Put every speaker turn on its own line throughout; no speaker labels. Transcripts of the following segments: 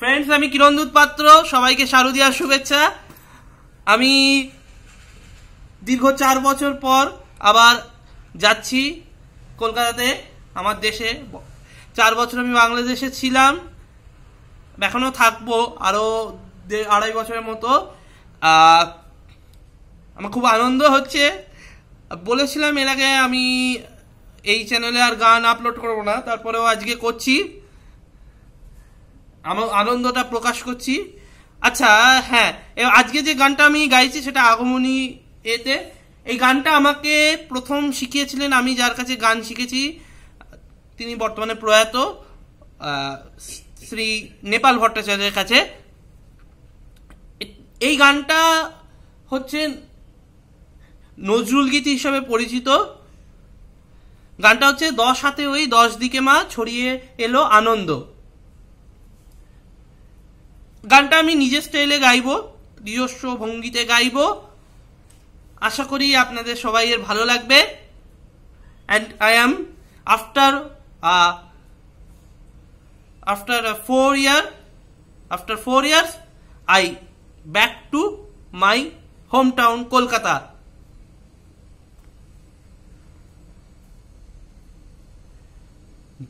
friends আমি কিরণ দূত পাত্র সবাইকে শারদীয়ার শুভেচ্ছা আমি দীর্ঘ চার বছর পর আবার যাচ্ছি কলকাতাতে আমার দেশে চার বছর আমি বাংলাদেশে ছিলাম এখনও থাকবো আরও আড়াই বছরের মতো আমার খুব আনন্দ হচ্ছে বলেছিলাম এর আগে আমি এই চ্যানেলে আর গান আপলোড করব না তারপরেও আজকে করছি আমার আনন্দটা প্রকাশ করছি আচ্ছা হ্যাঁ আজকে যে গানটা আমি গাইছি সেটা আগমনী এতে এই গানটা আমাকে প্রথম শিখিয়েছিলেন আমি যার কাছে গান শিখেছি তিনি বর্তমানে প্রয়াত শ্রী নেপাল ভট্টাচার্যের কাছে এই গানটা হচ্ছে নজরুল গীতি হিসাবে পরিচিত গানটা হচ্ছে দশ হাতে ওই দশ দিকে মা ছড়িয়ে এলো আনন্দ গানটা আমি নিজের স্টাইলে গাইব নিজস্ব ভঙ্গিতে গাইব আশা করি আপনাদের সবাই এর ভালো লাগবে and I am after after four year after four years I back to my home town Kolkata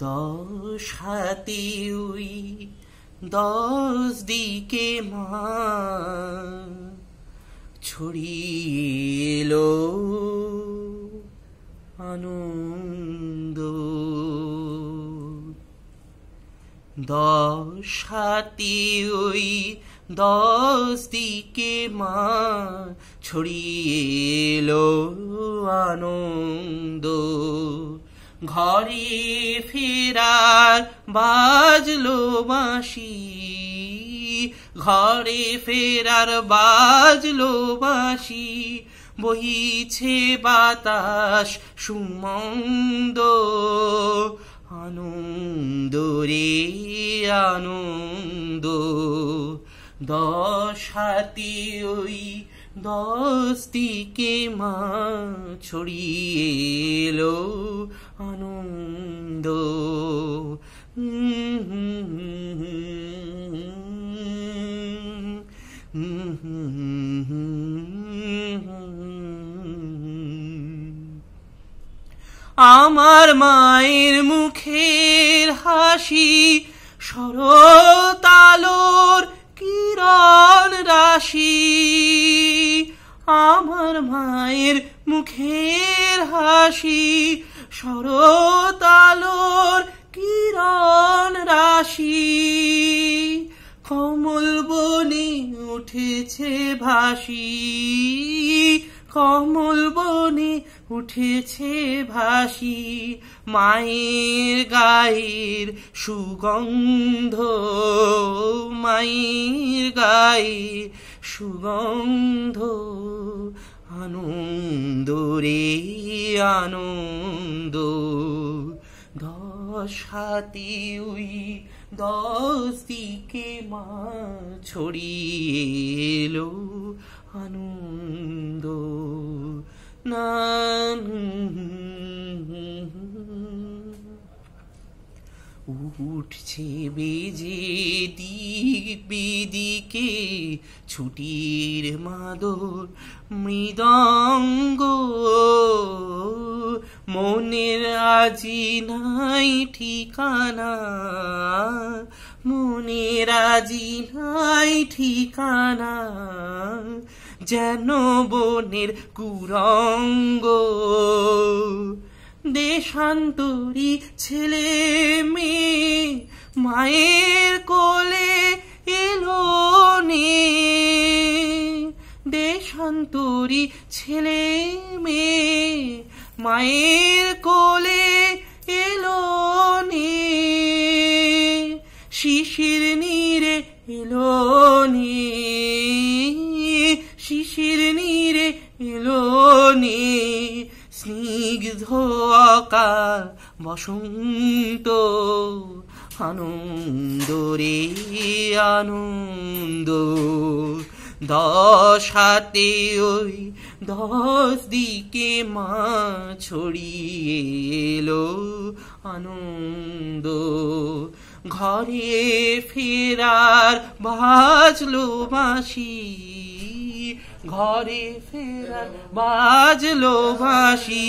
দশ হাতি উই দশ দিকে মা ছড়িল আনন্দ দশ হাতি ওই দশ দিকে মা ছড়িল আনন্দ ঘরে ফেরার বাজলো বাঁশি ঘরে ফেরার বাজলো বাঁশি বইছে বাতাস সুমন্দ আনন্দ রে আনন্দ দশ হাতি ওই দশ দিকে মা ছড়িয়ে এলো আনন্দ আমার মায়ের মুখের হাসি সরতালোর কিরণ রাশি আমার মায়ের মুখের হাসি শরৎ আলোর কিরণ রাশি কমল বনি উঠেছে ভাসি কমল বনি উঠেছে ভাসি মায়ের গায়ের সুগন্ধ মায়ের গায়ে সুগন্ধ আনন্দ রে আনন্দ দশ হাতে ওই দশ দিকে মা ছড়িয়ে এলো আনন্দ না উঠছে বেজে দিক বেদিকে ছুটির মাদর মৃদঙ্গ মনের আজি নাই ঠিকানা মনের আজি নাই ঠিকানা যেন বনের কুরঙ্গ দেশান্তরী ছেলে মেয়ে মায়ের কোলে এলো নে দেশান্তরী ছেলে মেয়ে মায়ের কোলে এলো নে শিশির নীরে এলো নে শিশির নীরে এলো বসন্ত আনন্দ রে আনন্দ দশ হাতে ওই দশ দিকে মা ছড়িয়ে এলো আনন্দ ঘরে ফেরার বাজলো বাঁশি ঘরে ফেরার বাজলো বাঁশি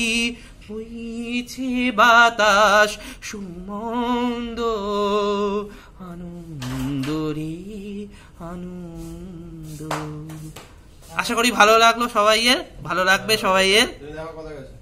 হইছে বাতাস সুমন্দ আনন্দ আনন্দ আশা করি ভালো লাগলো সবাইয়ের ভালো লাগবে সবাইয়ের